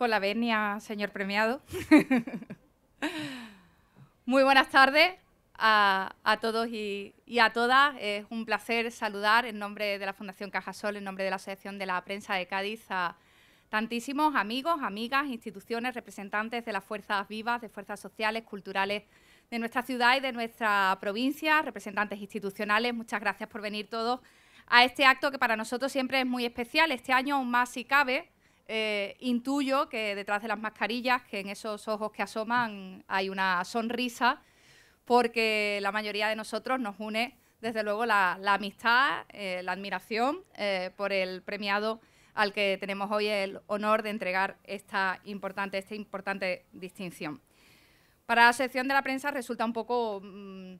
con la venia, señor premiado. Muy buenas tardes a, todos y, y, a todas. Es un placer saludar en nombre de la Fundación Cajasol, en nombre de la Asociación de la Prensa de Cádiz, a tantísimos amigos, amigas, instituciones, representantes de las fuerzas vivas, de fuerzas sociales, culturales de nuestra ciudad y de nuestra provincia, representantes institucionales. Muchas gracias por venir todos a este acto que para nosotros siempre es muy especial. Este año aún más si cabe, eh, intuyo que detrás de las mascarillas, que en esos ojos que asoman hay una sonrisa, porque la mayoría de nosotros nos une desde luego la, amistad, eh, la admiración eh, por el premiado al que tenemos hoy el honor de entregar esta importante, esta importante distinción. Para la sección de la prensa resulta un poco mm,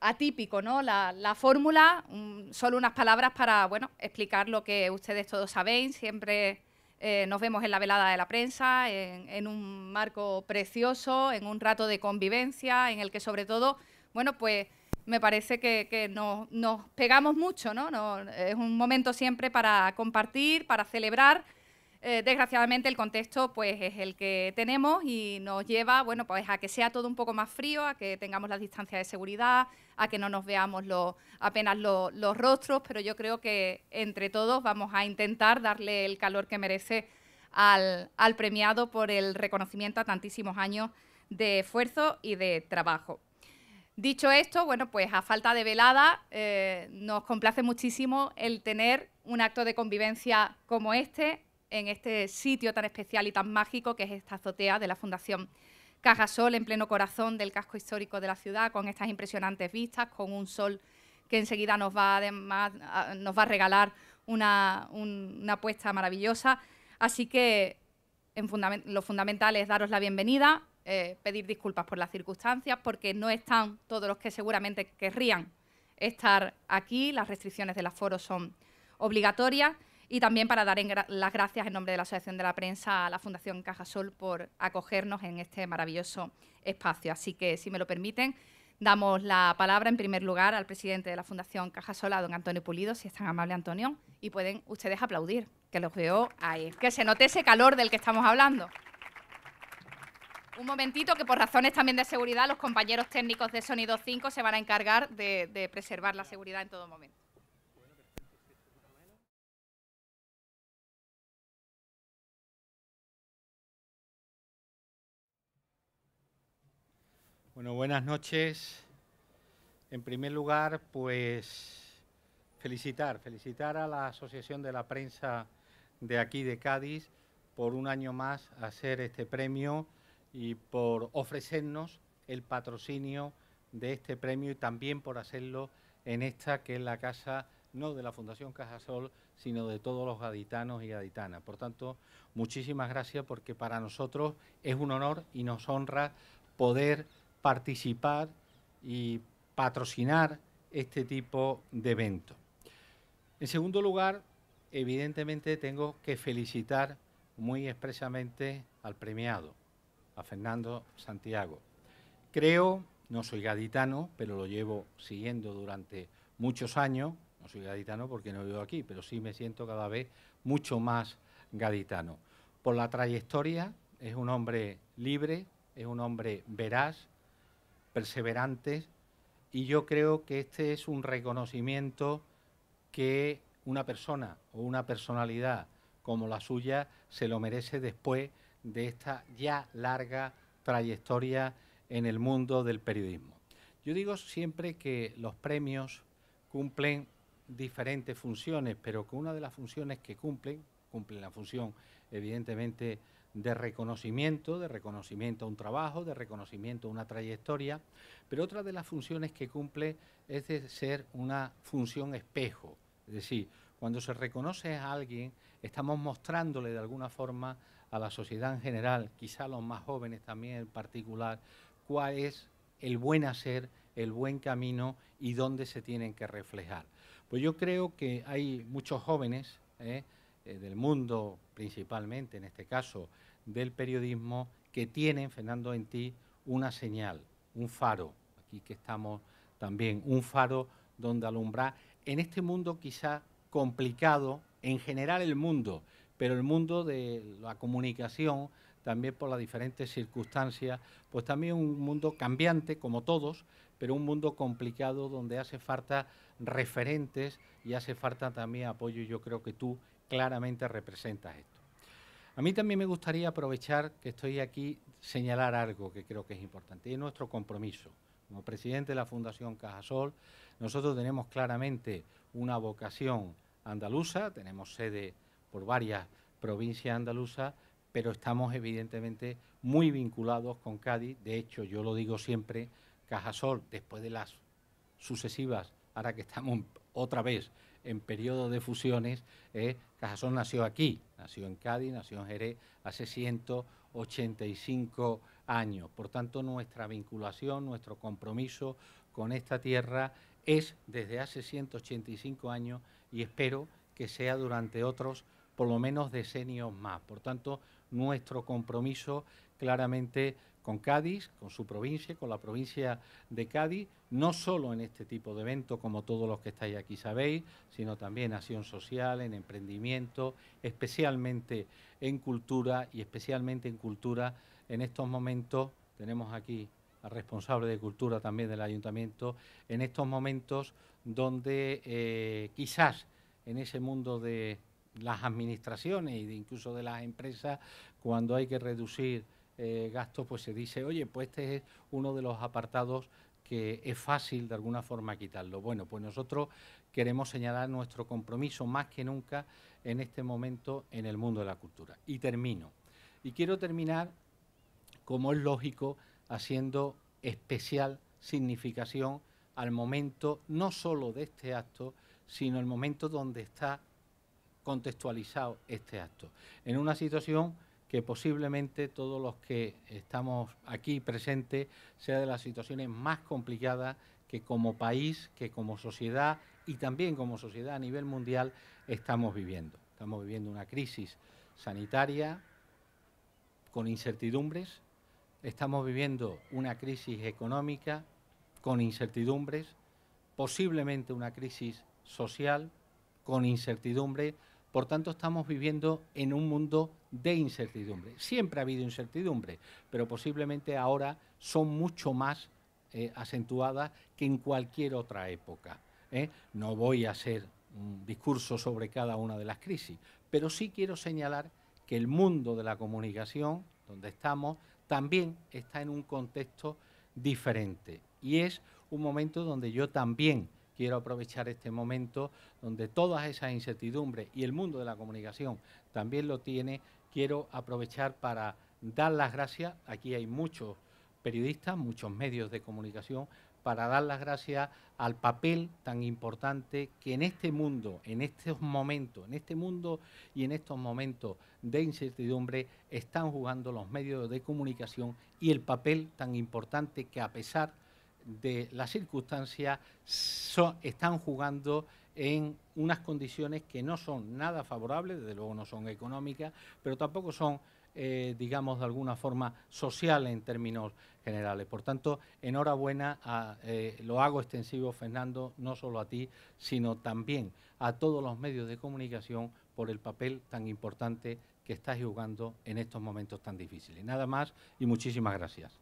atípico ¿no? la, fórmula, mm, solo unas palabras para bueno, explicar lo que ustedes todos sabéis, siempre eh, nos vemos en la velada de la prensa, en, un marco precioso, en un rato de convivencia, en el que sobre todo, bueno, pues me parece que, nos, pegamos mucho, ¿no? es un momento siempre para compartir, para celebrar. Eh, desgraciadamente el contexto pues es el que tenemos y nos lleva bueno pues a que sea todo un poco más frío, a que tengamos las distancias de seguridad, a que no nos veamos apenas los rostros, pero yo creo que entre todos vamos a intentar darle el calor que merece al, premiado por el reconocimiento a tantísimos años de esfuerzo y de trabajo. Dicho esto, bueno, pues a falta de velada, eh, nos complace muchísimo el tener un acto de convivencia como este en este sitio tan especial y tan mágico que es esta azotea de la Fundación Cajasol, en pleno corazón del casco histórico de la ciudad, con estas impresionantes vistas, con un sol que enseguida nos va, nos va a regalar una, apuesta maravillosa. Así que lo fundamental es daros la bienvenida, eh, pedir disculpas por las circunstancias, porque no están todos los que seguramente querrían estar aquí, las restricciones del aforo son obligatorias y también para dar las gracias en nombre de la Asociación de la Prensa a la Fundación Cajasol por acogernos en este maravilloso espacio. Así que, si me lo permiten, damos la palabra en primer lugar al presidente de la Fundación Cajasol, a don Antonio Pulido, si es tan amable, Antonio, y pueden ustedes aplaudir, que los veo ahí, que se note ese calor del que estamos hablando. Un momentito, que por razones también de seguridad, los compañeros técnicos de Sonido 5 se van a encargar de preservar la seguridad en todo momento. Bueno, buenas noches. En primer lugar, pues felicitar, felicitar a la Asociación de la Prensa de aquí de Cádiz por un año más hacer este premio y por ofrecernos el patrocinio de este premio y también por hacerlo en esta que es la casa no de la Fundación Cajasol, sino de todos los gaditanos y gaditanas. Por tanto, muchísimas gracias porque para nosotros es un honor y nos honra poder participar y patrocinar este tipo de eventos. En segundo lugar, evidentemente tengo que felicitar muy expresamente al premiado, a Fernando Santiago. Creo, no soy gaditano, pero lo llevo siguiendo durante muchos años, no soy gaditano porque no vivo aquí, pero sí me siento cada vez mucho más gaditano. Por la trayectoria, es un hombre libre, es un hombre veraz, perseverantes y yo creo que este es un reconocimiento que una persona o una personalidad como la suya se lo merece después de esta ya larga trayectoria en el mundo del periodismo. Yo digo siempre que los premios cumplen diferentes funciones, pero que una de las funciones que cumplen, cumplen la función evidentemente de reconocimiento, de reconocimiento a un trabajo, de reconocimiento a una trayectoria, pero otra de las funciones que cumple es de ser una función espejo, es decir, cuando se reconoce a alguien, estamos mostrándole de alguna forma a la sociedad en general, quizá a los más jóvenes también en particular, cuál es el buen hacer, el buen camino y dónde se tienen que reflejar. Pues yo creo que hay muchos jóvenes ¿eh? Eh, del mundo principalmente, en este caso, del periodismo que tienen, Fernando, en ti una señal, un faro, aquí que estamos también, un faro donde alumbrar en este mundo quizá complicado, en general el mundo, pero el mundo de la comunicación, también por las diferentes circunstancias, pues también un mundo cambiante como todos, pero un mundo complicado donde hace falta referentes y hace falta también apoyo y yo creo que tú claramente representas esto. A mí también me gustaría aprovechar que estoy aquí señalar algo que creo que es importante, y es nuestro compromiso. Como presidente de la Fundación Cajasol, nosotros tenemos claramente una vocación andaluza, tenemos sede por varias provincias andaluzas, pero estamos evidentemente muy vinculados con Cádiz. De hecho, yo lo digo siempre, Cajasol, después de las sucesivas, ahora que estamos otra vez en periodo de fusiones, eh, nació aquí, nació en Cádiz, nació en Jerez hace 185 años. Por tanto, nuestra vinculación, nuestro compromiso con esta tierra es desde hace 185 años y espero que sea durante otros por lo menos decenios más. Por tanto, nuestro compromiso claramente con Cádiz, con su provincia, con la provincia de Cádiz, no solo en este tipo de eventos, como todos los que estáis aquí sabéis, sino también en acción social, en emprendimiento, especialmente en cultura y especialmente en cultura. En estos momentos tenemos aquí al responsable de cultura también del ayuntamiento, en estos momentos donde eh, quizás en ese mundo de las administraciones e incluso de las empresas, cuando hay que reducir eh, gastos, pues se dice, oye, pues este es uno de los apartados que es fácil de alguna forma quitarlo. Bueno, pues nosotros queremos señalar nuestro compromiso más que nunca en este momento en el mundo de la cultura. Y termino. Y quiero terminar, como es lógico, haciendo especial significación al momento no solo de este acto, sino el momento donde está contextualizado este acto. En una situación que posiblemente todos los que estamos aquí presentes sea de las situaciones más complicadas que como país, que como sociedad y también como sociedad a nivel mundial estamos viviendo. Estamos viviendo una crisis sanitaria con incertidumbres, estamos viviendo una crisis económica con incertidumbres, posiblemente una crisis social con incertidumbre, por tanto estamos viviendo en un mundo de incertidumbre. Siempre ha habido incertidumbre, pero posiblemente ahora son mucho más eh, acentuadas que en cualquier otra época. ¿eh? No voy a hacer un discurso sobre cada una de las crisis, pero sí quiero señalar que el mundo de la comunicación, donde estamos, también está en un contexto diferente. Y es un momento donde yo también quiero aprovechar este momento donde todas esas incertidumbres y el mundo de la comunicación también lo tiene quiero aprovechar para dar las gracias. Aquí hay muchos periodistas, muchos medios de comunicación, para dar las gracias al papel tan importante que en este mundo, en estos momentos, en este mundo y en estos momentos de incertidumbre están jugando los medios de comunicación y el papel tan importante que a pesar de las circunstancias están jugando en unas condiciones que no son nada favorables, desde luego no son económicas, pero tampoco son, eh, digamos, de alguna forma sociales en términos generales. Por tanto, enhorabuena, eh, lo hago extensivo, Fernando, no solo a ti, sino también a todos los medios de comunicación por el papel tan importante que estás jugando en estos momentos tan difíciles. Nada más y muchísimas gracias.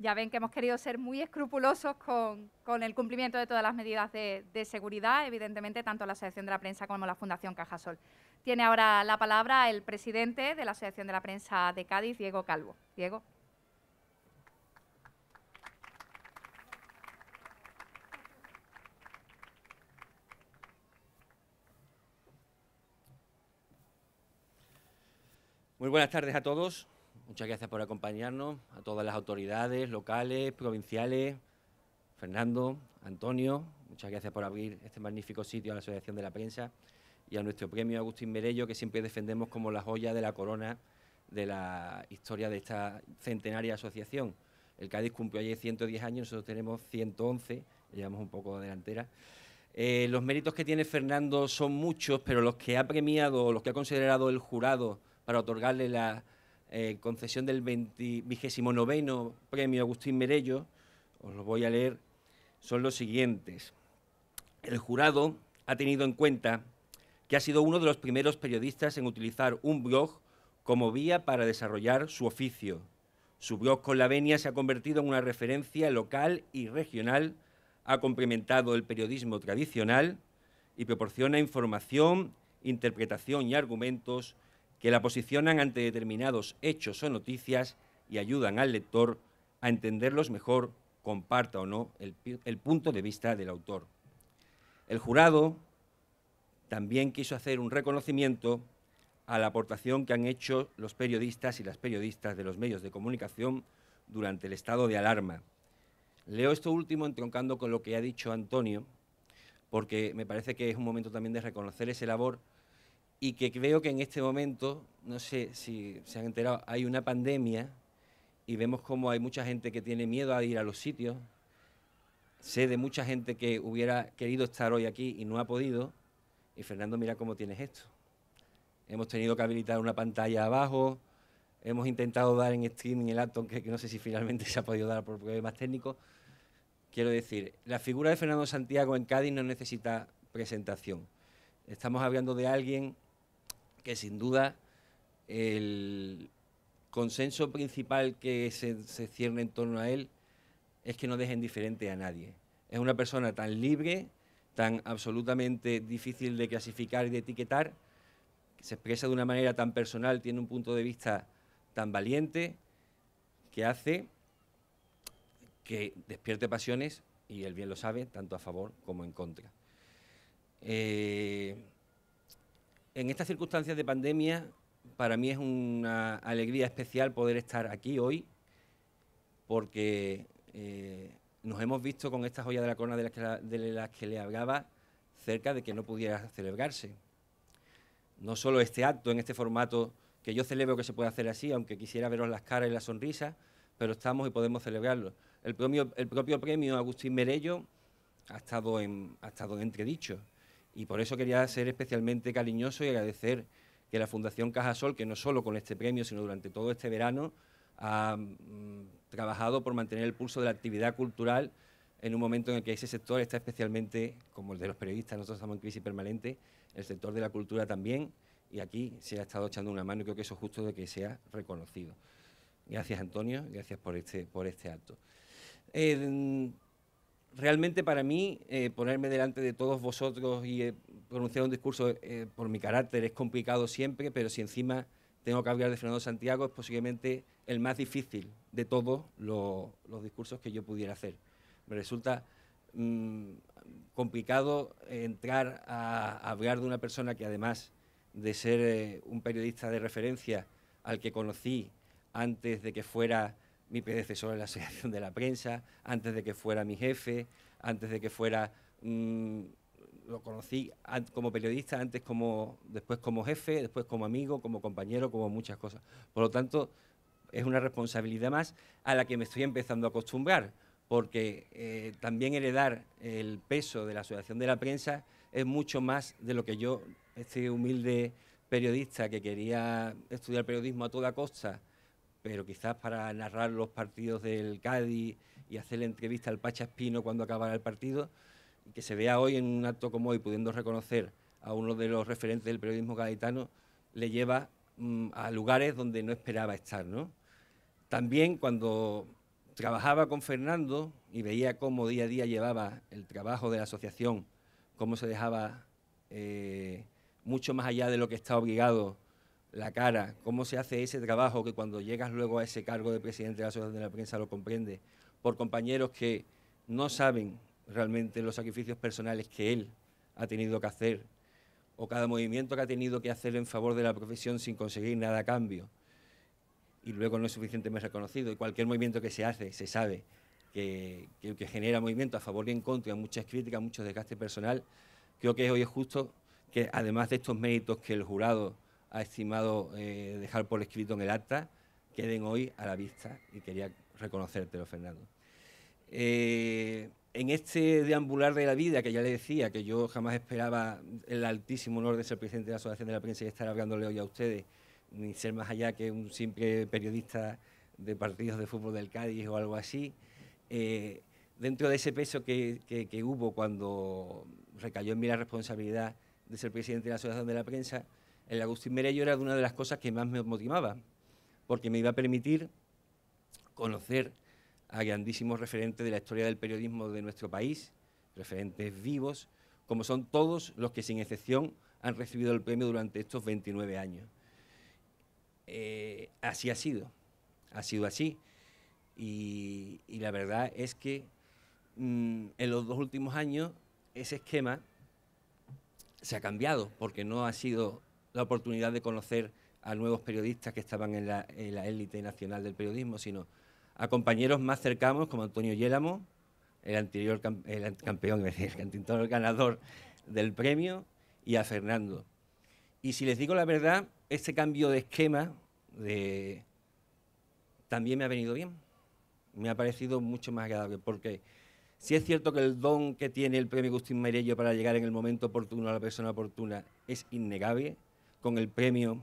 Ya ven que hemos querido ser muy escrupulosos con, el cumplimiento de todas las medidas de, de, seguridad, evidentemente, tanto la Asociación de la Prensa como la Fundación Cajasol. Tiene ahora la palabra el presidente de la Asociación de la Prensa de Cádiz, Diego Calvo. Diego. Muy buenas tardes a todos. Muchas gracias por acompañarnos, a todas las autoridades locales, provinciales, Fernando, Antonio, muchas gracias por abrir este magnífico sitio a la Asociación de la Prensa y a nuestro premio Agustín Merello, que siempre defendemos como la joya de la corona de la historia de esta centenaria asociación. El Cádiz cumplió ayer 110 años, nosotros tenemos 111, llevamos un poco de delantera. Eh, los méritos que tiene Fernando son muchos, pero los que ha premiado, los que ha considerado el jurado para otorgarle la eh, concesión del 29 Premio Agustín Merello, os lo voy a leer, son los siguientes. El jurado ha tenido en cuenta que ha sido uno de los primeros periodistas en utilizar un blog como vía para desarrollar su oficio. Su blog con la venia se ha convertido en una referencia local y regional, ha complementado el periodismo tradicional y proporciona información, interpretación y argumentos que la posicionan ante determinados hechos o noticias y ayudan al lector a entenderlos mejor, comparta o no el, punto de vista del autor. El jurado también quiso hacer un reconocimiento a la aportación que han hecho los periodistas y las periodistas de los medios de comunicación durante el estado de alarma. Leo esto último entroncando con lo que ha dicho Antonio, porque me parece que es un momento también de reconocer esa labor y que creo que en este momento, no sé si se han enterado, hay una pandemia y vemos como hay mucha gente que tiene miedo a ir a los sitios. Sé de mucha gente que hubiera querido estar hoy aquí y no ha podido. Y Fernando, mira cómo tienes esto. Hemos tenido que habilitar una pantalla abajo, hemos intentado dar en streaming el acto, que, que no sé si finalmente se ha podido dar por problemas técnicos. Quiero decir, la figura de Fernando Santiago en Cádiz no necesita presentación. Estamos hablando de alguien que sin duda el consenso principal que se, cierne en torno a él es que no deje indiferente a nadie. Es una persona tan libre, tan absolutamente difícil de clasificar y de etiquetar, que se expresa de una manera tan personal, tiene un punto de vista tan valiente, que hace que despierte pasiones, y él bien lo sabe, tanto a favor como en contra. Eh, en estas circunstancias de pandemia, para mí es una alegría especial poder estar aquí hoy, porque eh, nos hemos visto con esta joya de la corona de las, que le hablaba cerca de que no pudiera celebrarse. No solo este acto en este formato que yo celebro que se puede hacer así, aunque quisiera veros las caras y las sonrisas, pero estamos y podemos celebrarlo. El, propio premio Agustín Merello ha estado en, ha estado en entredicho. Y por eso quería ser especialmente cariñoso y agradecer que la Fundación Cajasol, que no solo con este premio, sino durante todo este verano, ha mm, trabajado por mantener el pulso de la actividad cultural en un momento en el que ese sector está especialmente, como el de los periodistas, nosotros estamos en crisis permanente, el sector de la cultura también, y aquí se ha estado echando una mano y creo que eso es justo de que sea reconocido. Gracias, Antonio, gracias por este, por este acto. Eh, realmente para mí eh, ponerme delante de todos vosotros y eh, pronunciar un discurso eh, por mi carácter es complicado siempre, pero si encima tengo que hablar de Fernando Santiago es posiblemente el más difícil de todos los discursos que yo pudiera hacer. Me resulta mm, complicado entrar a, hablar de una persona que además de ser un periodista de referencia al que conocí antes de que fuera mi predecesor en la Asociación de la Prensa, antes de que fuera mi jefe, antes de que fuera... Mm, lo conocí como periodista, antes como, después como jefe, después como amigo, como compañero, como muchas cosas. Por lo tanto, es una responsabilidad más a la que me estoy empezando a acostumbrar, porque eh, también heredar el peso de la Asociación de la Prensa es mucho más de lo que yo, este humilde periodista que quería estudiar periodismo a toda costa, pero quizás para narrar los partidos del Cádiz y hacer la entrevista al Pacha Espino cuando acabara el partido, que se vea hoy en un acto como hoy pudiendo reconocer a uno de los referentes del periodismo gaditano, le lleva mm, a lugares donde no esperaba estar. También cuando trabajaba con Fernando y veía cómo día a día llevaba el trabajo de la asociación, cómo se dejaba eh, mucho más allá de lo que está obligado la cara, cómo se hace ese trabajo que cuando llegas luego a ese cargo de presidente de la sociedad de la Prensa lo comprende, por compañeros que no saben realmente los sacrificios personales que él ha tenido que hacer o cada movimiento que ha tenido que hacer en favor de la profesión sin conseguir nada a cambio y luego no es suficientemente reconocido y cualquier movimiento que se hace se sabe que, que genera movimiento a favor y en contra, muchas críticas, muchos desgaste personal, creo que hoy es justo que además de estos méritos que el jurado ha estimado eh, dejar por escrito en el acta queden hoy a la vista y quería reconocértelo, Fernando. Eh, en este deambular de la vida, que ya le decía que yo jamás esperaba el altísimo honor de ser presidente de la Asociación de la Prensa y estar hablándole hoy a ustedes, ni ser más allá que un simple periodista de partidos de fútbol del Cádiz o algo así, eh, dentro de ese peso que, que hubo cuando recayó en mí la responsabilidad de ser presidente de la Asociación de la Prensa, el Agustín Merello era una de las cosas que más me motivaba, porque me iba a permitir conocer a grandísimos referentes de la historia del periodismo de nuestro país, referentes vivos, como son todos los que sin excepción han recibido el premio durante estos 29 años. Eh, así ha sido, ha sido así. Y, la verdad es que mm, en los dos últimos años ese esquema se ha cambiado, porque no ha sido la oportunidad de conocer a nuevos periodistas que estaban en la, élite nacional del periodismo, sino a compañeros más cercanos como Antonio Yélamo, el anterior el campeón, ganador del premio, y a Fernando. Y si les digo la verdad, este cambio de esquema también me ha venido bien. Me ha parecido mucho más agradable, porque si es cierto que el don que tiene el premio Agustín Mairello para llegar en el momento oportuno a la persona oportuna es innegable, con el premio.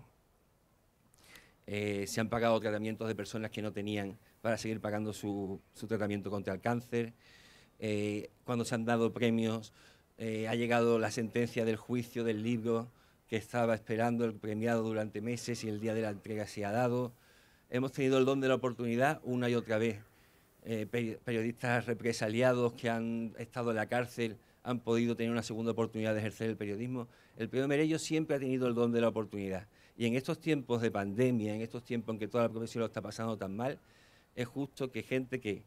Eh, se han pagado tratamientos de personas que no tenían para seguir pagando su, tratamiento contra el cáncer. Eh, cuando se han dado premios, eh, ha llegado la sentencia del juicio del libro que estaba esperando el premiado durante meses y el día de la entrega se ha dado. Hemos tenido el don de la oportunidad una y otra vez. periodistas represaliados que han estado en la cárcel han podido tener una segunda oportunidad de ejercer el periodismo. El periodismo Merello siempre ha tenido el don de la oportunidad. Y en estos tiempos de pandemia, en estos tiempos en que toda la profesión lo está pasando tan mal, es justo que gente que,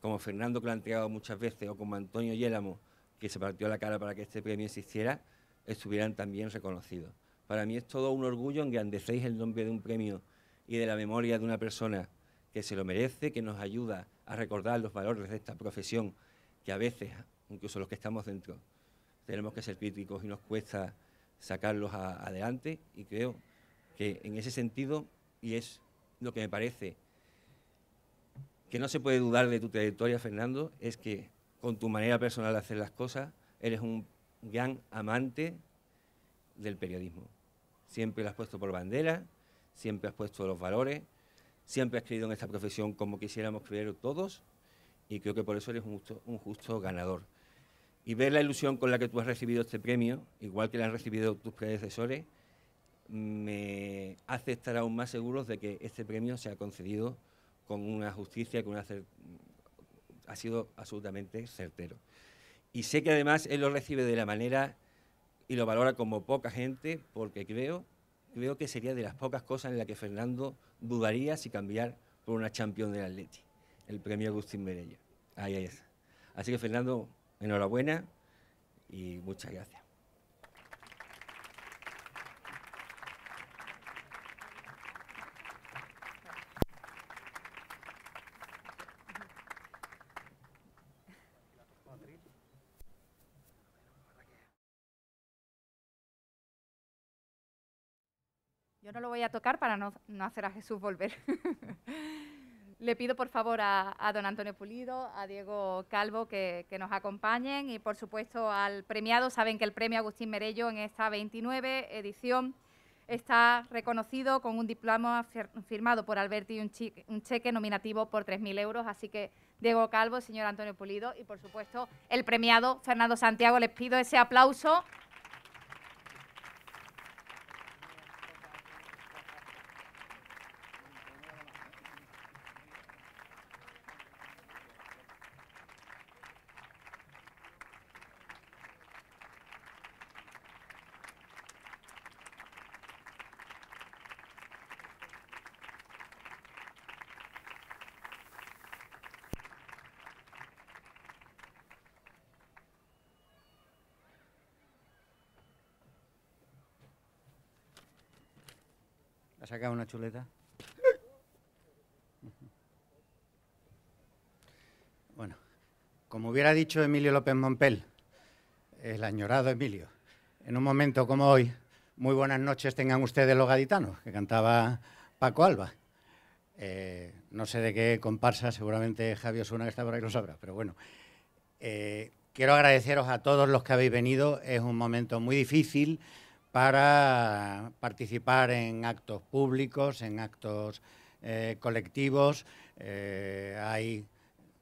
como Fernando planteado muchas veces, o como Antonio Yélamo, que se partió la cara para que este premio existiera, estuvieran también reconocidos. Para mí es todo un orgullo engrandecéis el nombre de un premio y de la memoria de una persona que se lo merece, que nos ayuda a recordar los valores de esta profesión que a veces incluso los que estamos dentro. Tenemos que ser críticos y nos cuesta sacarlos adelante y creo que en ese sentido, y es lo que me parece que no se puede dudar de tu trayectoria, Fernando, es que con tu manera personal de hacer las cosas, eres un gran amante del periodismo. Siempre lo has puesto por bandera, siempre has puesto los valores, siempre has creído en esta profesión como quisiéramos creer todos y creo que por eso eres un justo ganador y ver la ilusión con la que tú has recibido este premio, igual que la han recibido tus predecesores, me hace estar aún más seguros de que este premio se ha concedido con una justicia, que una ha sido absolutamente certero. Y sé que además él lo recibe de la manera y lo valora como poca gente, porque creo, creo que sería de las pocas cosas en las que Fernando dudaría si cambiar por una champion del Atleti, el premio Agustín Berella, Ahí es. Así que Fernando, enhorabuena y muchas gracias. Yo no lo voy a tocar para no, hacer a Jesús volver. Le pido por favor a, don Antonio Pulido, a Diego Calvo que, nos acompañen y por supuesto al premiado. Saben que el premio Agustín Merello en esta 29 edición está reconocido con un diploma firmado por Alberti y un, cheque, un cheque nominativo por 3.000 euros. Así que Diego Calvo, señor Antonio Pulido y por supuesto el premiado Fernando Santiago. Les pido ese aplauso. una chuleta. Bueno, como hubiera dicho Emilio López Montpel, el añorado Emilio, en un momento como hoy, muy buenas noches tengan ustedes los gaditanos, que cantaba Paco Alba. Eh, no sé de qué comparsa, seguramente Javier Osuna que está por ahí lo sabrá, pero bueno. Eh, quiero agradeceros a todos los que habéis venido, es un momento muy difícil, para participar en actos públicos, en actos eh, colectivos. Eh, hay,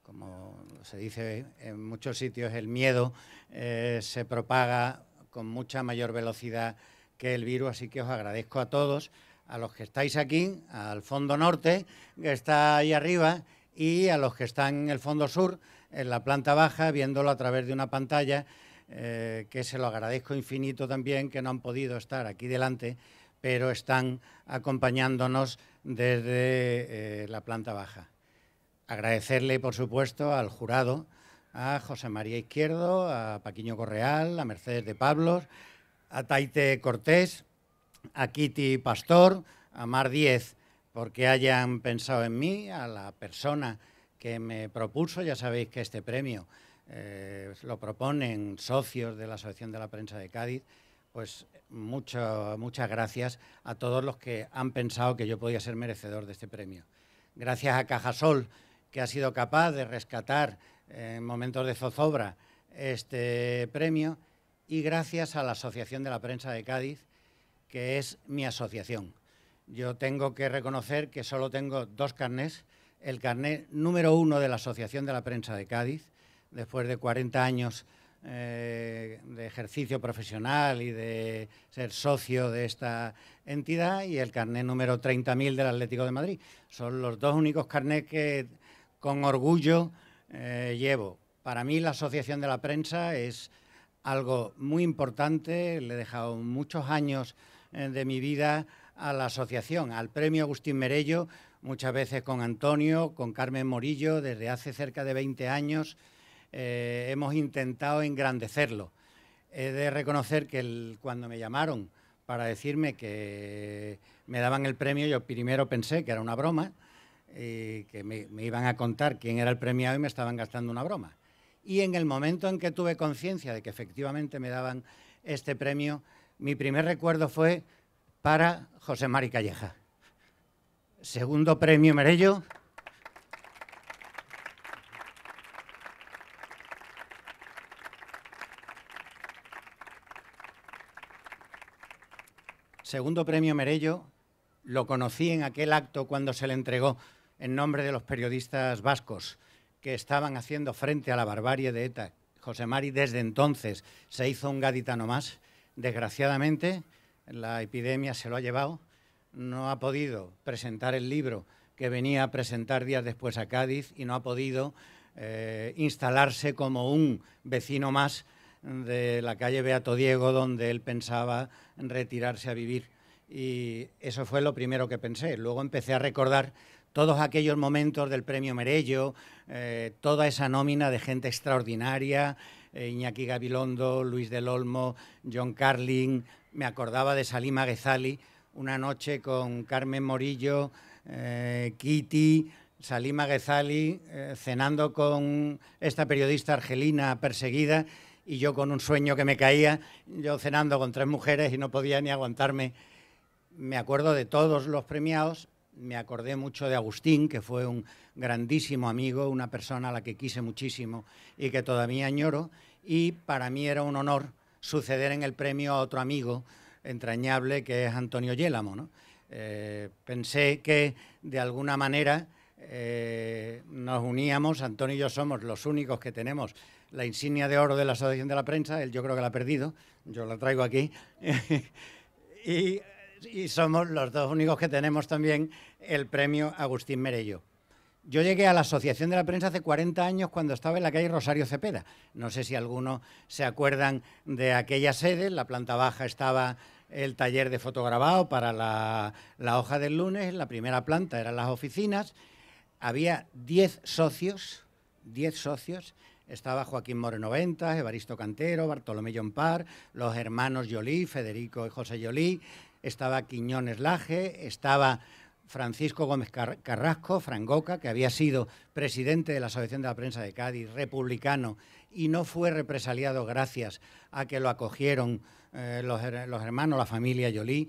como se dice en muchos sitios, el miedo eh, se propaga con mucha mayor velocidad que el virus, así que os agradezco a todos, a los que estáis aquí, al fondo norte, que está ahí arriba, y a los que están en el fondo sur, en la planta baja, viéndolo a través de una pantalla eh, que se lo agradezco infinito también, que no han podido estar aquí delante, pero están acompañándonos desde eh, la planta baja. Agradecerle, por supuesto, al jurado, a José María Izquierdo, a Paquiño Correal, a Mercedes de Pablos, a Taite Cortés, a Kitty Pastor, a Mar Diez, porque hayan pensado en mí, a la persona que me propuso, ya sabéis que este premio eh, lo proponen socios de la Asociación de la Prensa de Cádiz, pues mucho, muchas gracias a todos los que han pensado que yo podía ser merecedor de este premio. Gracias a Cajasol, que ha sido capaz de rescatar en momentos de zozobra este premio, y gracias a la Asociación de la Prensa de Cádiz, que es mi asociación. Yo tengo que reconocer que solo tengo dos carnés, el carné número uno de la Asociación de la Prensa de Cádiz, después de 40 años eh, de ejercicio profesional y de ser socio de esta entidad y el carnet número 30.000 del Atlético de Madrid. Son los dos únicos carnets que con orgullo eh, llevo. Para mí la Asociación de la Prensa es algo muy importante, le he dejado muchos años eh, de mi vida a la asociación, al premio Agustín Merello, muchas veces con Antonio, con Carmen Morillo, desde hace cerca de 20 años. Eh, hemos intentado engrandecerlo. He de reconocer que cuando me llamaron para decirme que me daban el premio, yo primero pensé que era una broma, que me, me, iban a contar quién era el premiado y me estaban gastando una broma. Y en el momento en que tuve conciencia de que efectivamente me daban este premio, mi primer recuerdo fue para José Mari Calleja. Segundo premio Merello. segundo premio Merello, lo conocí en aquel acto cuando se le entregó en nombre de los periodistas vascos que estaban haciendo frente a la barbarie de ETA. José Mari desde entonces se hizo un gaditano más. Desgraciadamente, la epidemia se lo ha llevado. No ha podido presentar el libro que venía a presentar días después a Cádiz y no ha podido eh, instalarse como un vecino más de la calle Beato Diego, donde él pensaba retirarse a vivir. Y eso fue lo primero que pensé. Luego empecé a recordar todos aquellos momentos del premio Merello, eh, toda esa nómina de gente extraordinaria, eh, Iñaki Gabilondo, Luis del Olmo, John Carling me acordaba de Salima Ghezali, una noche con Carmen Morillo, eh, Kitty, Salima Ghezali, cenando con esta periodista argelina perseguida y yo con un sueño que me caía, yo cenando con tres mujeres y no podía ni aguantarme. Me acuerdo de todos los premiados, me acordé mucho de Agustín, que fue un grandísimo amigo, una persona a la que quise muchísimo y que todavía añoro, y para mí era un honor suceder en el premio a otro amigo entrañable que es Antonio Yélamo. Eh, pensé que de alguna manera eh, nos uníamos, Antonio y yo somos los únicos que tenemos la insignia de oro de la Asociación de la Prensa, él yo creo que la ha perdido, yo la traigo aquí, y, somos los dos únicos que tenemos también el premio Agustín Merello. Yo llegué a la Asociación de la Prensa hace 40 años cuando estaba en la calle Rosario Cepeda. No sé si algunos se acuerdan de aquella sede, en la planta baja estaba el taller de fotograbado para la, la hoja del lunes, la primera planta eran las oficinas, había 10 socios, 10 socios, estaba Joaquín Moreno Ventas, Evaristo Cantero, Bartolomé Llompar, los hermanos Yolí, Federico y José Yolí, estaba Quiñones Laje, estaba Francisco Gómez Carrasco, Frangoca, que había sido presidente de la Asociación de la Prensa de Cádiz, republicano, y no fue represaliado gracias a que lo acogieron eh, los, los, hermanos, la familia Yolí.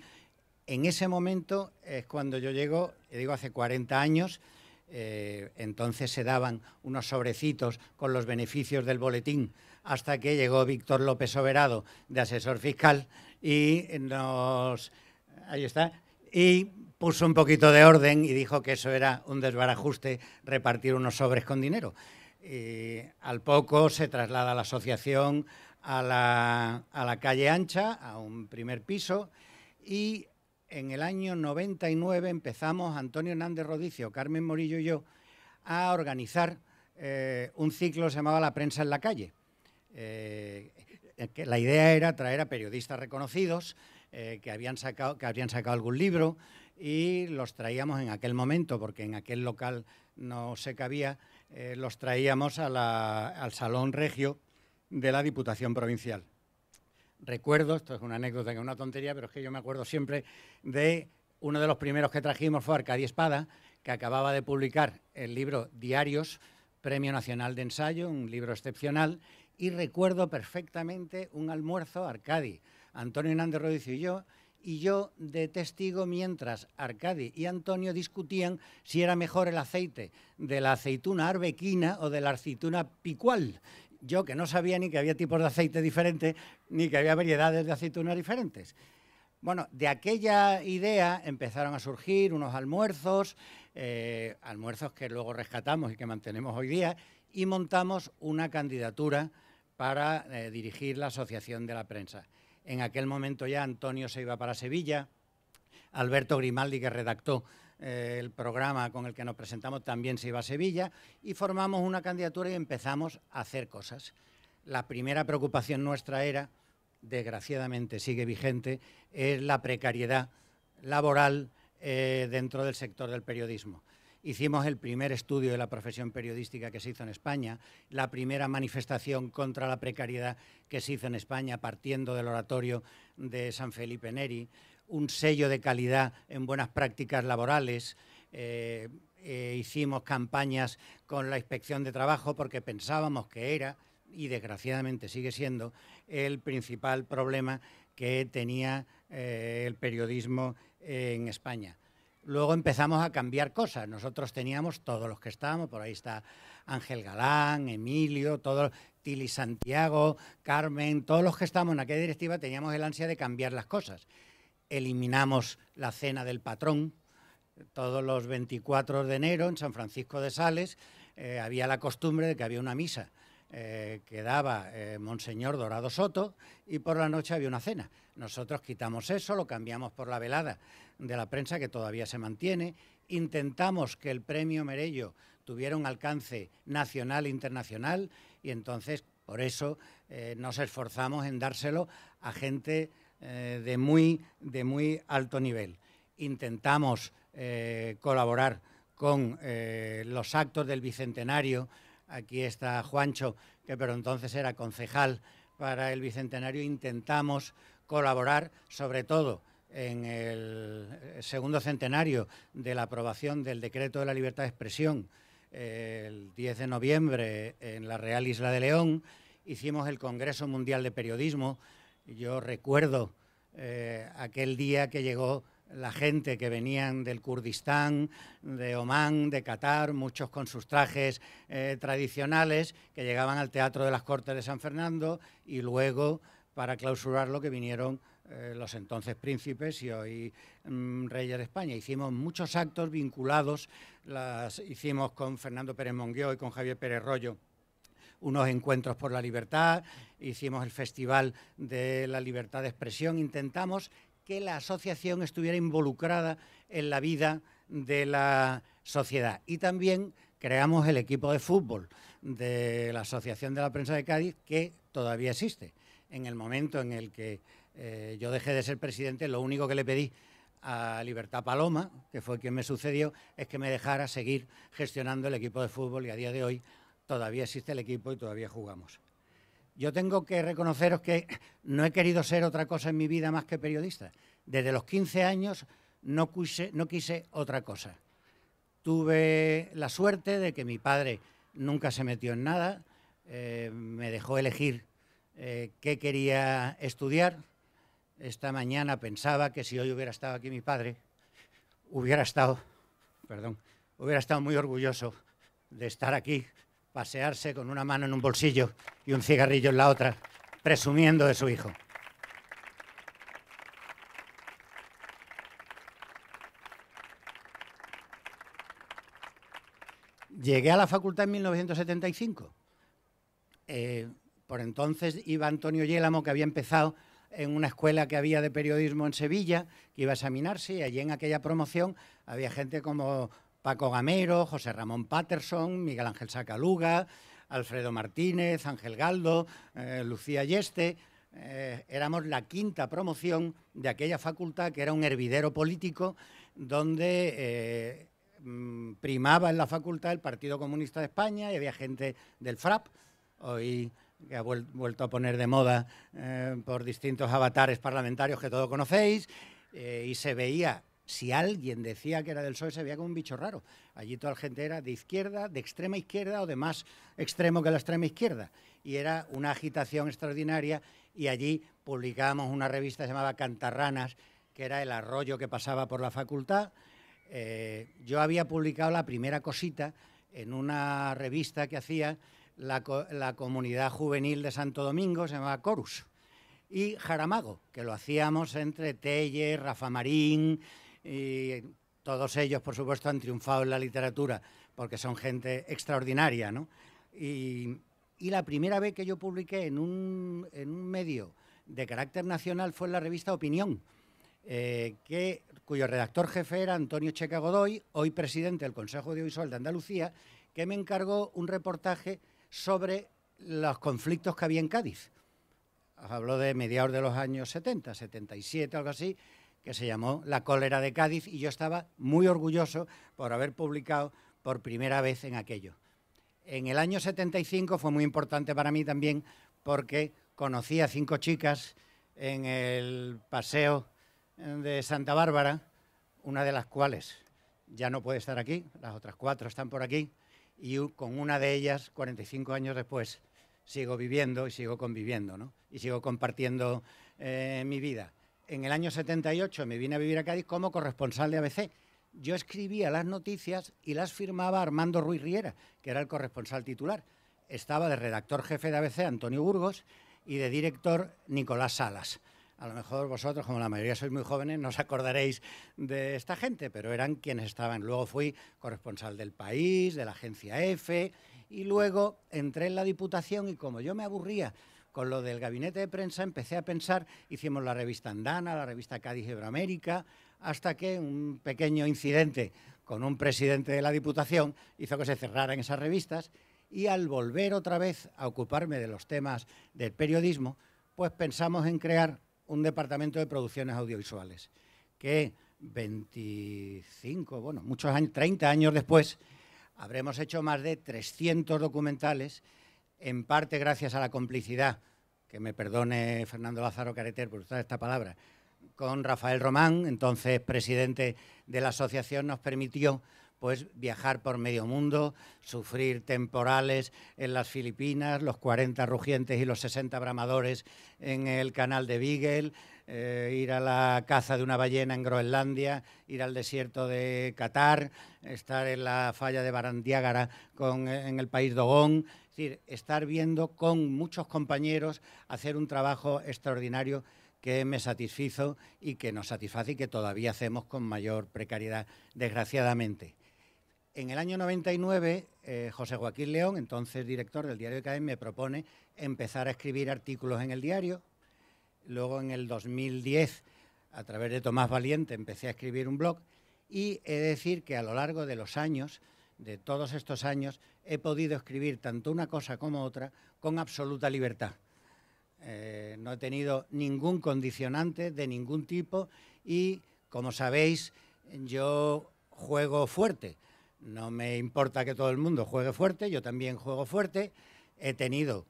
En ese momento es cuando yo llego, digo hace 40 años, eh, entonces se daban unos sobrecitos con los beneficios del boletín hasta que llegó Víctor López Soberado de asesor fiscal y nos... Ahí está. Y puso un poquito de orden y dijo que eso era un desbarajuste repartir unos sobres con dinero. al poco se traslada la asociación a la, a la calle ancha, a un primer piso, y en el año 99 empezamos Antonio Hernández Rodicio, Carmen Morillo y yo a organizar eh, un ciclo que se llamaba La prensa en la calle. Eh, eh, la idea era traer a periodistas reconocidos que, habían sacado, que habrían sacado algún libro y los traíamos en aquel momento, porque en aquel local no se cabía, los traíamos al Salón Regio de la Diputación Provincial recuerdo, esto es una anécdota que es una tontería, pero es que yo me acuerdo siempre de uno de los primeros que trajimos fue Arcadi Espada, que acababa de publicar el libro Diarios, Premio Nacional de Ensayo, un libro excepcional, y recuerdo perfectamente un almuerzo Arcadi, Antonio Hernández Rodríguez y yo, y yo de testigo mientras Arcadi y Antonio discutían si era mejor el aceite de la aceituna arbequina o de la aceituna picual yo que no sabía ni que había tipos de aceite diferentes, ni que había variedades de aceitunas diferentes. Bueno, de aquella idea empezaron a surgir unos almuerzos, eh, almuerzos que luego rescatamos y que mantenemos hoy día, y montamos una candidatura para eh, dirigir la Asociación de la Prensa. En aquel momento ya Antonio se iba para Sevilla, Alberto Grimaldi, que redactó eh, el programa con el que nos presentamos también se iba a Sevilla y formamos una candidatura y empezamos a hacer cosas. La primera preocupación nuestra era, desgraciadamente sigue vigente, es la precariedad laboral eh, dentro del sector del periodismo. Hicimos el primer estudio de la profesión periodística que se hizo en España, la primera manifestación contra la precariedad que se hizo en España partiendo del oratorio de San Felipe Neri un sello de calidad en buenas prácticas laborales. Eh, eh, hicimos campañas con la inspección de trabajo porque pensábamos que era, y desgraciadamente sigue siendo, el principal problema que tenía eh, el periodismo en España. Luego empezamos a cambiar cosas. Nosotros teníamos, todos los que estábamos, por ahí está Ángel Galán, Emilio, todo, Tili Santiago, Carmen, todos los que estábamos en aquella directiva teníamos el ansia de cambiar las cosas eliminamos la cena del patrón. Todos los 24 de enero en San Francisco de Sales eh, había la costumbre de que había una misa eh, que daba eh, Monseñor Dorado Soto y por la noche había una cena. Nosotros quitamos eso, lo cambiamos por la velada de la prensa que todavía se mantiene. Intentamos que el premio Merello tuviera un alcance nacional e internacional y entonces por eso nos esforzamos en dárselo a gente eh, de, muy, de muy alto nivel. Intentamos eh, colaborar con eh, los actos del Bicentenario. Aquí está Juancho, que pero entonces era concejal para el Bicentenario. Intentamos colaborar sobre todo en el segundo centenario de la aprobación del decreto de la libertad de expresión el 10 de noviembre en la Real Isla de León. Hicimos el Congreso Mundial de Periodismo yo recuerdo eh, aquel día que llegó la gente que venían del Kurdistán, de Omán, de Qatar, muchos con sus trajes eh, tradicionales, que llegaban al Teatro de las Cortes de San Fernando y luego, para clausurarlo, que vinieron eh, los entonces príncipes y hoy mm, reyes de España. Hicimos muchos actos vinculados, las hicimos con Fernando Pérez Mongueo y con Javier Pérez Rollo unos encuentros por la libertad, hicimos el Festival de la Libertad de Expresión, intentamos que la asociación estuviera involucrada en la vida de la sociedad y también creamos el equipo de fútbol de la Asociación de la Prensa de Cádiz que todavía existe. En el momento en el que eh, yo dejé de ser presidente, lo único que le pedí a Libertad Paloma, que fue quien me sucedió, es que me dejara seguir gestionando el equipo de fútbol y a día de hoy todavía existe el equipo y todavía jugamos. Yo tengo que reconoceros que no he querido ser otra cosa en mi vida más que periodista. Desde los 15 años no quise, otra cosa. Tuve la suerte de que mi padre nunca se metió en nada, eh, me dejó elegir eh, qué quería estudiar. Esta mañana pensaba que si hoy hubiera estado aquí mi padre, hubiera estado, perdón, hubiera estado muy orgulloso de estar aquí pasearse con una mano en un bolsillo y un cigarrillo en la otra, presumiendo de su hijo. Llegué a la facultad en 1975. Eh, por entonces iba Antonio Yélamo, que había empezado en una escuela que había de periodismo en Sevilla, que iba a examinarse, y allí en aquella promoción había gente como Paco Gamero, José Ramón Patterson, Miguel Ángel Sacaluga, Alfredo Martínez, Ángel Galdo, eh, Lucía Yeste. Eh, éramos la quinta promoción de aquella facultad que era un hervidero político donde eh, mm, primaba en la facultad el Partido Comunista de España y había gente del FRAP, hoy que ha vuelto a poner de moda por distintos avatares parlamentarios que todos conocéis, y se veía si alguien decía que era del PSOE, se veía como un bicho raro. Allí toda la gente era de izquierda, de extrema izquierda o de más extremo que la extrema izquierda. Y era una agitación extraordinaria y allí publicábamos una revista llamada se llamaba Cantarranas, que era el arroyo que pasaba por la facultad. Eh, yo había publicado la primera cosita en una revista que hacía la, la comunidad juvenil de Santo Domingo, se llamaba Corus. Y Jaramago, que lo hacíamos entre Telle, Rafa Marín, y todos ellos, por supuesto, han triunfado en la literatura porque son gente extraordinaria, ¿no? Y, la primera vez que yo publiqué en un, medio de carácter nacional fue en la revista Opinión, eh, que, cuyo redactor jefe era Antonio Checa Godoy, hoy presidente del Consejo Audiovisual de Andalucía, que me encargó un reportaje sobre los conflictos que había en Cádiz. Habló de mediados de los años 70, 77, algo así, que se llamó La cólera de Cádiz y yo estaba muy orgulloso por haber publicado por primera vez en aquello. En el año 75 fue muy importante para mí también porque conocí a cinco chicas en el paseo de Santa Bárbara, una de las cuales ya no puede estar aquí, las otras cuatro están por aquí, y con una de ellas, 45 años después, sigo viviendo y sigo conviviendo, Y sigo compartiendo eh, mi vida en el año 78 me vine a vivir a Cádiz como corresponsal de ABC. Yo escribía las noticias y las firmaba Armando Ruiz Riera, que era el corresponsal titular. Estaba de redactor jefe de ABC Antonio Burgos y de director Nicolás Salas. A lo mejor vosotros, como la mayoría sois muy jóvenes, no os acordaréis de esta gente, pero eran quienes estaban. Luego fui corresponsal del país, de la agencia EFE, y luego entré en la Diputación y como yo me aburría con lo del gabinete de prensa empecé a pensar, hicimos la revista Andana, la revista Cádiz Euroamérica, hasta que un pequeño incidente con un presidente de la Diputación hizo que se cerraran esas revistas y al volver otra vez a ocuparme de los temas del periodismo, pues pensamos en crear un departamento de producciones audiovisuales, que 25, bueno, muchos años, 30 años después, habremos hecho más de 300 documentales en parte gracias a la complicidad, que me perdone Fernando Lázaro Careter por usar esta palabra, con Rafael Román, entonces presidente de la asociación, nos permitió pues viajar por medio mundo, sufrir temporales en las Filipinas, los 40 rugientes y los 60 bramadores en el canal de Beagle, eh, ir a la caza de una ballena en Groenlandia, ir al desierto de Qatar, estar en la falla de Barandiágara eh, en el país Dogón. Es decir, estar viendo con muchos compañeros hacer un trabajo extraordinario que me satisfizo y que nos satisface y que todavía hacemos con mayor precariedad, desgraciadamente. En el año 99, eh, José Joaquín León, entonces director del diario de me propone empezar a escribir artículos en el diario, Luego en el 2010, a través de Tomás Valiente, empecé a escribir un blog y he de decir que a lo largo de los años, de todos estos años, he podido escribir tanto una cosa como otra con absoluta libertad. Eh, no he tenido ningún condicionante de ningún tipo y, como sabéis, yo juego fuerte. No me importa que todo el mundo juegue fuerte, yo también juego fuerte. He tenido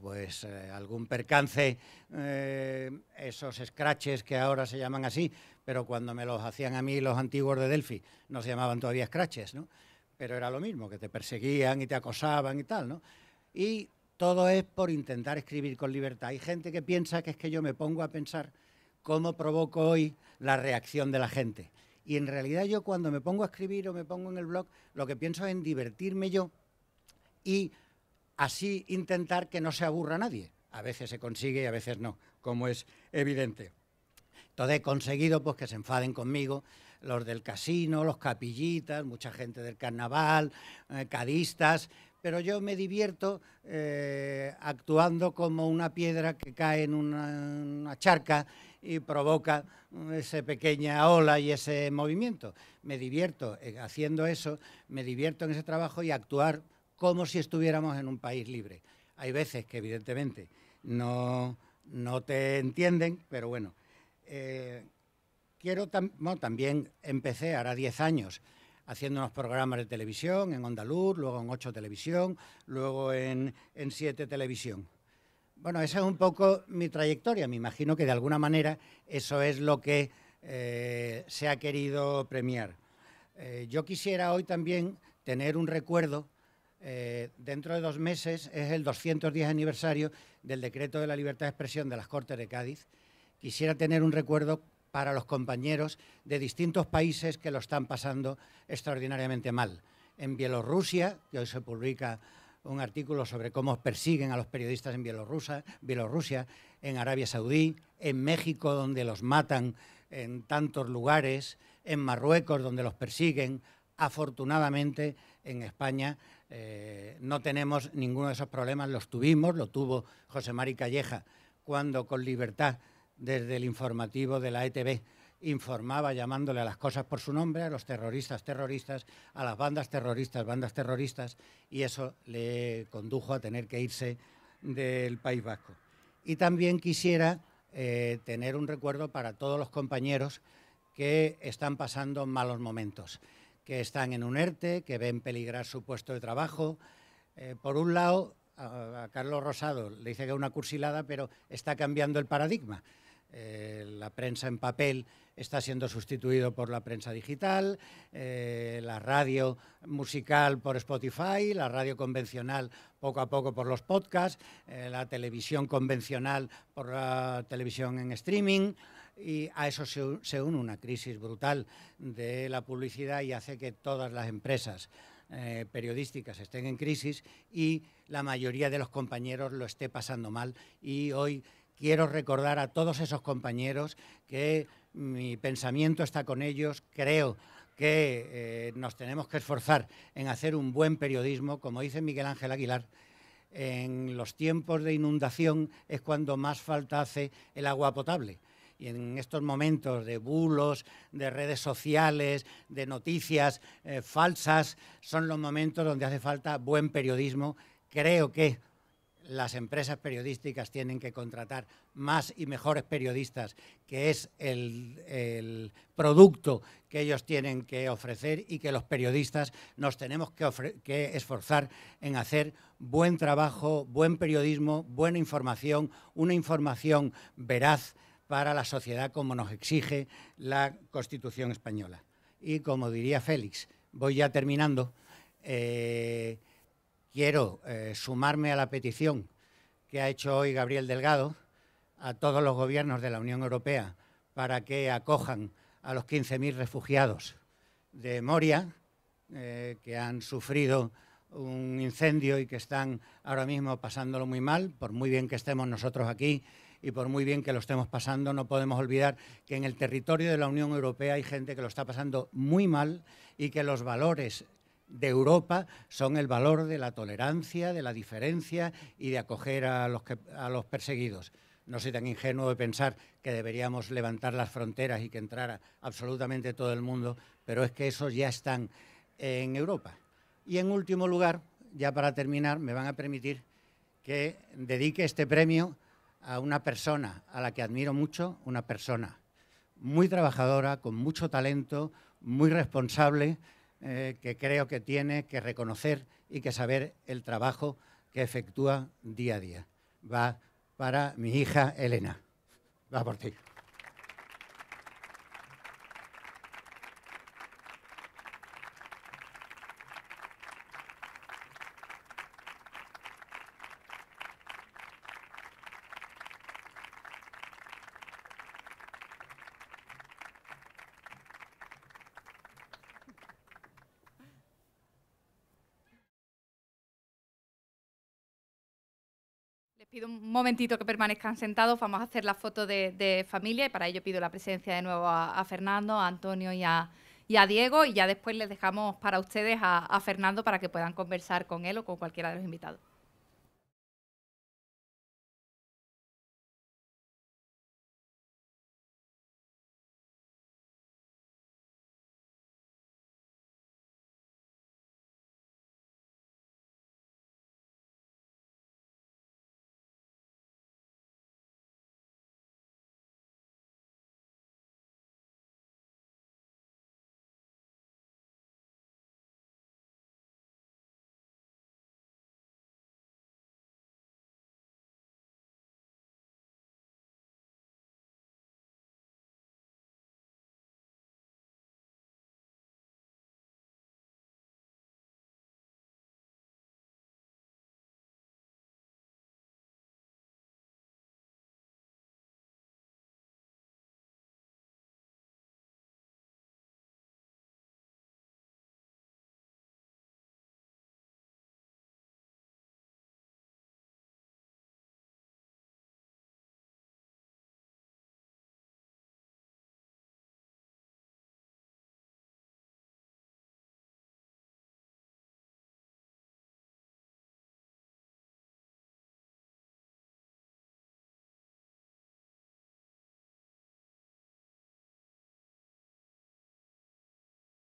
pues eh, algún percance, eh, esos scratches que ahora se llaman así, pero cuando me los hacían a mí los antiguos de Delphi, no se llamaban todavía scratches, ¿no? Pero era lo mismo, que te perseguían y te acosaban y tal, ¿no? Y todo es por intentar escribir con libertad. Hay gente que piensa que es que yo me pongo a pensar cómo provoco hoy la reacción de la gente. Y en realidad yo cuando me pongo a escribir o me pongo en el blog, lo que pienso es en divertirme yo y así intentar que no se aburra nadie. A veces se consigue y a veces no, como es evidente. Entonces he conseguido pues, que se enfaden conmigo los del casino, los capillitas, mucha gente del carnaval, eh, cadistas, pero yo me divierto eh, actuando como una piedra que cae en una, charca y provoca esa pequeña ola y ese movimiento. Me divierto eh, haciendo eso, me divierto en ese trabajo y actuar como si estuviéramos en un país libre. Hay veces que evidentemente no, no te entienden, pero bueno. Eh, quiero también empecé, hará 10 años, haciendo unos programas de televisión en Onda luego en 8 Televisión, luego en 7 Televisión. Bueno, esa es un poco mi trayectoria. Me imagino que de alguna manera eso es lo que eh, se ha querido premiar. Eh, yo quisiera hoy también tener un recuerdo eh, dentro de dos meses es el 210 aniversario del decreto de la libertad de expresión de las Cortes de Cádiz. Quisiera tener un recuerdo para los compañeros de distintos países que lo están pasando extraordinariamente mal. En Bielorrusia, que hoy se publica un artículo sobre cómo persiguen a los periodistas en Bielorrusia en Arabia Saudí, en México, donde los matan en tantos lugares, en Marruecos, donde los persiguen, afortunadamente en España eh, no tenemos ninguno de esos problemas, los tuvimos, lo tuvo José Mari Calleja cuando con libertad desde el informativo de la ETB informaba llamándole a las cosas por su nombre, a los terroristas terroristas, a las bandas terroristas bandas terroristas, y eso le condujo a tener que irse del País Vasco. Y también quisiera eh, tener un recuerdo para todos los compañeros que están pasando malos momentos que están en un ERTE, que ven peligrar su puesto de trabajo. Eh, por un lado, a, Carlos Rosado le dice que es una cursilada, pero está cambiando el paradigma. Eh, la prensa en papel está siendo sustituido por la prensa digital, eh, la radio musical por Spotify, la radio convencional poco a poco por los podcasts, la televisión convencional por la televisión en streaming y a eso se, une una crisis brutal de la publicidad y hace que todas las empresas eh, periodísticas estén en crisis y la mayoría de los compañeros lo esté pasando mal. Y hoy quiero recordar a todos esos compañeros que mi pensamiento está con ellos, creo que eh, nos tenemos que esforzar en hacer un buen periodismo, como dice Miguel Ángel Aguilar. En los tiempos de inundación es cuando más falta hace el agua potable y en estos momentos de bulos, de redes sociales, de noticias eh, falsas, son los momentos donde hace falta buen periodismo. Creo que las empresas periodísticas tienen que contratar más y mejores periodistas, que es el, producto que ellos tienen que ofrecer y que los periodistas nos tenemos que esforzar en hacer buen trabajo, buen periodismo, buena información, una información veraz para la sociedad como nos exige la Constitución española. Y como diría Félix, voy ya terminando, eh, quiero eh, sumarme a la petición que ha hecho hoy Gabriel Delgado a todos los gobiernos de la Unión Europea para que acojan a los 15.000 refugiados de Moria, eh, que han sufrido un incendio y que están ahora mismo pasándolo muy mal, por muy bien que estemos nosotros aquí, y por muy bien que lo estemos pasando, no podemos olvidar que en el territorio de la Unión Europea hay gente que lo está pasando muy mal y que los valores de Europa son el valor de la tolerancia, de la diferencia y de acoger a los, que, a los perseguidos. No soy tan ingenuo de pensar que deberíamos levantar las fronteras y que entrara absolutamente todo el mundo, pero es que esos ya están en Europa. Y en último lugar, ya para terminar, me van a permitir que dedique este premio a una persona a la que admiro mucho, una persona muy trabajadora, con mucho talento, muy responsable, eh, que creo que tiene que reconocer y que saber el trabajo que efectúa día a día. Va para mi hija Elena. Va por ti. momentito que permanezcan sentados, vamos a hacer la foto de, familia y para ello pido la presencia de nuevo a, Fernando, a Antonio y a, Diego y ya después les dejamos para ustedes a Fernando para que puedan conversar con él o con cualquiera de los invitados.